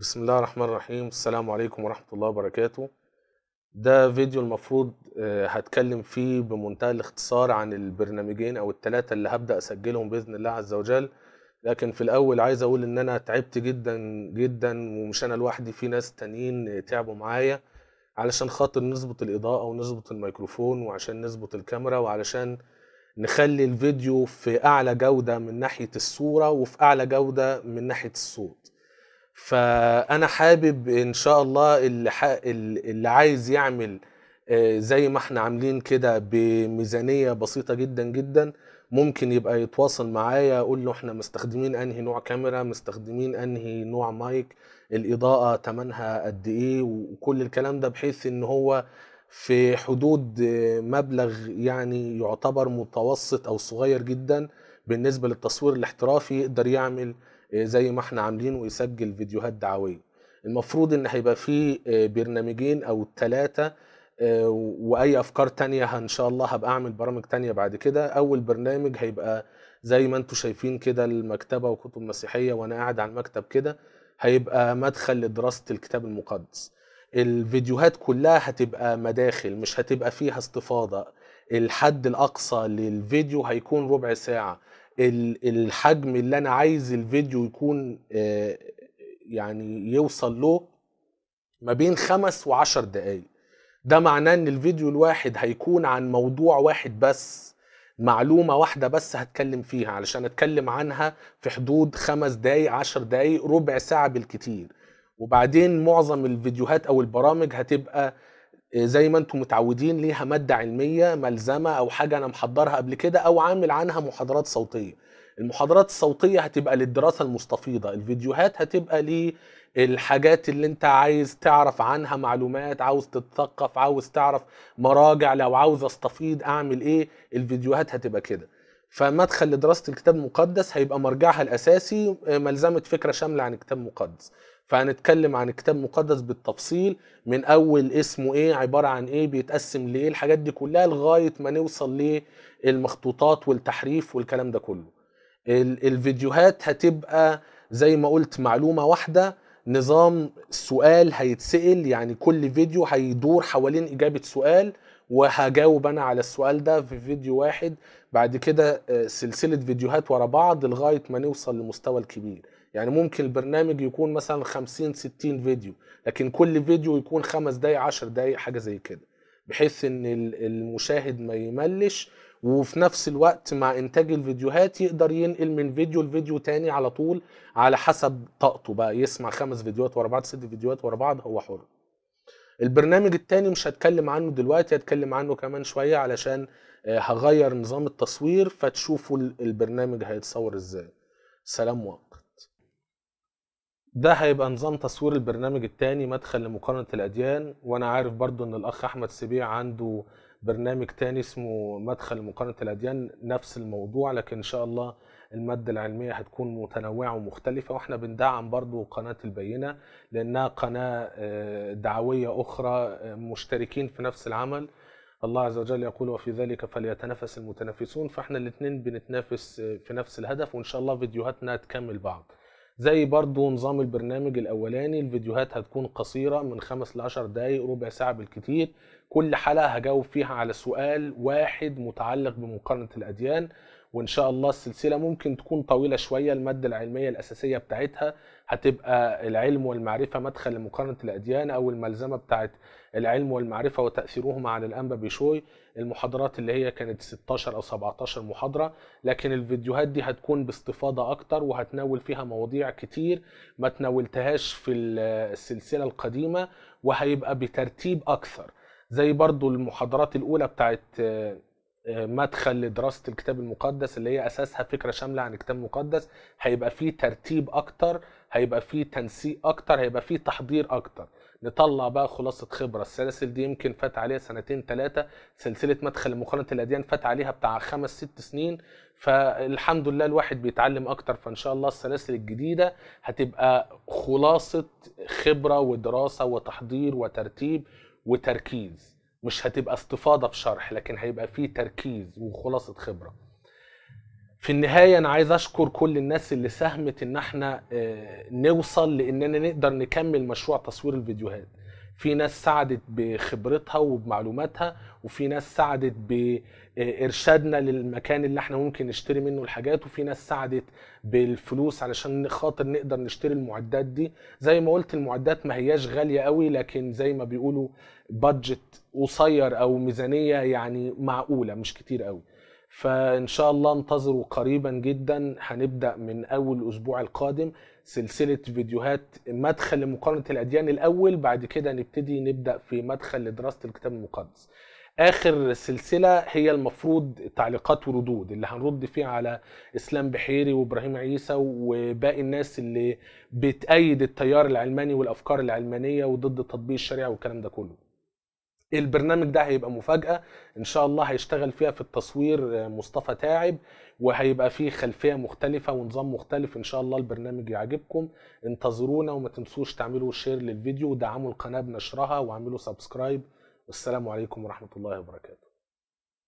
بسم الله الرحمن الرحيم السلام عليكم ورحمة الله وبركاته ده فيديو المفروض آه، هتكلم فيه بمنتهى الاختصار عن البرنامجين او التلاتة اللي هبدأ اسجلهم بإذن الله عز وجل لكن في الاول عايز اقول ان انا تعبت جدا جدا ومش انا لوحدي في ناس تانيين تعبوا معايا علشان خاطر نظبط الاضاءة ونظبط الميكروفون وعشان نظبط الكاميرا وعلشان نخلي الفيديو في اعلى جودة من ناحية الصورة وفي اعلى جودة من ناحية الصوت فانا حابب ان شاء الله اللي, اللي عايز يعمل آه، زي ما احنا عاملين كده بميزانيه بسيطه جدا جدا ممكن يبقى يتواصل معايا اقول له احنا مستخدمين انهي نوع كاميرا مستخدمين انهي نوع مايك الاضاءه تمنها قد ايه وكل الكلام ده بحيث ان هو في حدود آه، مبلغ يعني يعتبر متوسط او صغير جدا بالنسبه للتصوير الاحترافي يقدر يعمل زي ما احنا عاملين ويسجل فيديوهات دعويه المفروض ان هيبقى فيه آه، برنامجين او ثلاثه آه، واي افكار تانية ان شاء الله هبقى اعمل برامج تانية بعد كده اول برنامج هيبقى زي ما انتم شايفين كده المكتبه وكتب مسيحيه وانا قاعد على المكتب كده هيبقى مدخل لدراسه الكتاب المقدس الفيديوهات كلها هتبقى مداخل مش هتبقى فيها استفاضه الحد الاقصى للفيديو هيكون ربع ساعه الحجم اللي انا عايز الفيديو يكون آه، يعني يوصل له ما بين خمس وعشر دقايق ده معناه ان الفيديو الواحد هيكون عن موضوع واحد بس معلومة واحدة بس هتكلم فيها علشان اتكلم عنها في حدود خمس دقايق عشر دقايق ربع ساعة بالكتير وبعدين معظم الفيديوهات او البرامج هتبقى زي ما انتم متعودين ليها ماده علميه ملزمه او حاجه انا محضرها قبل كده او عامل عنها محاضرات صوتيه المحاضرات الصوتيه هتبقى للدراسه المستفيضه الفيديوهات هتبقى للحاجات اللي انت عايز تعرف عنها معلومات عاوز تتثقف عاوز تعرف مراجع لو عاوز استفيض اعمل ايه الفيديوهات هتبقى كده فمدخل لدراسه الكتاب المقدس هيبقى مرجعها الاساسي ملزمه فكره شامله عن الكتاب المقدس فهنتكلم عن الكتاب المقدس بالتفصيل من اول اسمه ايه عباره عن ايه بيتقسم لايه الحاجات دي كلها لغايه ما نوصل للمخطوطات والتحريف والكلام ده كله الفيديوهات هتبقى زي ما قلت معلومه واحده نظام سؤال هيتسأل يعني كل فيديو هيدور حوالين إجابة سؤال وهجاوب أنا على السؤال ده في فيديو واحد بعد كده آه، سلسلة فيديوهات ورا بعض لغاية ما نوصل لمستوى الكبير يعني ممكن البرنامج يكون مثلا 50 60 فيديو لكن كل فيديو يكون خمس دقايق 10 دقايق حاجه زي كده بحيث ان المشاهد ما يملش وفي نفس الوقت مع انتاج الفيديوهات يقدر ينقل من فيديو لفيديو تاني على طول على حسب طاقته بقى يسمع خمس فيديوهات ورا بعض ست فيديوهات ورا بعض هو حر البرنامج التاني مش هتكلم عنه دلوقتي هتكلم عنه كمان شوية علشان آه، هغير نظام التصوير فتشوفوا البرنامج هيتصور ازاي سلام وقت ده هيبقى نظام تصوير البرنامج الثاني مدخل لمقارنة الأديان وأنا عارف برضو إن الأخ أحمد سبيع عنده برنامج تاني اسمه مدخل لمقارنة الأديان نفس الموضوع لكن إن شاء الله المادة العلمية هتكون متنوعة ومختلفة وإحنا بندعم برضو قناة البينة لأنها قناة آه، دعوية أخرى آه، مشتركين في نفس العمل الله عز وجل يقول وفي ذلك فليتنافس المتنافسون فإحنا الاثنين بنتنافس آه، في نفس الهدف وإن شاء الله فيديوهاتنا تكمل بعض زي برضو نظام البرنامج الاولاني الفيديوهات هتكون قصيره من خمس ل 10 دقائق ربع ساعه بالكتير كل حلقه هجاوب فيها على سؤال واحد متعلق بمقارنه الاديان وان شاء الله السلسله ممكن تكون طويله شويه الماده العلميه الاساسيه بتاعتها هتبقى العلم والمعرفه مدخل لمقارنه الاديان او الملزمه بتاعت العلم والمعرفه وتاثيرهما على الانبا بشوي المحاضرات اللي هي كانت 16 او 17 محاضره لكن الفيديوهات دي هتكون باستفاضه اكتر وهتناول فيها مواضيع كتير ما تناولتهاش في السلسله القديمه وهيبقى بترتيب اكثر زي برضو المحاضرات الاولى بتاعت مدخل لدراسه الكتاب المقدس اللي هي اساسها فكره شامله عن الكتاب المقدس هيبقى فيه ترتيب اكتر هيبقى فيه تنسيق اكتر هيبقى فيه تحضير اكتر نطلع بقى خلاصه خبره السلاسل دي يمكن فات عليها سنتين ثلاثه سلسله مدخل لمقارنه الاديان فات عليها بتاع خمس ست سنين فالحمد لله الواحد بيتعلم اكتر فان شاء الله السلاسل الجديده هتبقى خلاصه خبره ودراسه وتحضير وترتيب وتركيز مش هتبقى استفاضه في شرح لكن هيبقى فيه تركيز وخلاصه خبره في النهاية أنا عايز أشكر كل الناس اللي ساهمت إن احنا آه، نوصل لإننا نقدر نكمل مشروع تصوير الفيديوهات في ناس ساعدت بخبرتها وبمعلوماتها وفي ناس ساعدت بارشادنا للمكان اللي احنا ممكن نشتري منه الحاجات وفي ناس ساعدت بالفلوس علشان خاطر نقدر نشتري المعدات دي زي ما قلت المعدات ما هياش غاليه قوي لكن زي ما بيقولوا بادجت قصير او ميزانيه يعني معقوله مش كتير قوي فان شاء الله انتظروا قريبا جدا هنبدا من اول الاسبوع القادم سلسله فيديوهات مدخل لمقارنه الاديان الاول بعد كده نبتدي نبدا في مدخل لدراسه الكتاب المقدس اخر سلسله هي المفروض تعليقات وردود اللي هنرد فيها على اسلام بحيري وابراهيم عيسى وباقي الناس اللي بتأيد التيار العلماني والافكار العلمانيه وضد تطبيق الشريعه والكلام ده كله البرنامج ده هيبقى مفاجاه ان شاء الله هيشتغل فيها في التصوير آه، مصطفى تاعب وهيبقى فيه خلفيه مختلفه ونظام مختلف ان شاء الله البرنامج يعجبكم انتظرونا وما تنسوش تعملوا شير للفيديو ودعموا القناه بنشرها واعملوا سبسكرايب والسلام عليكم ورحمه الله وبركاته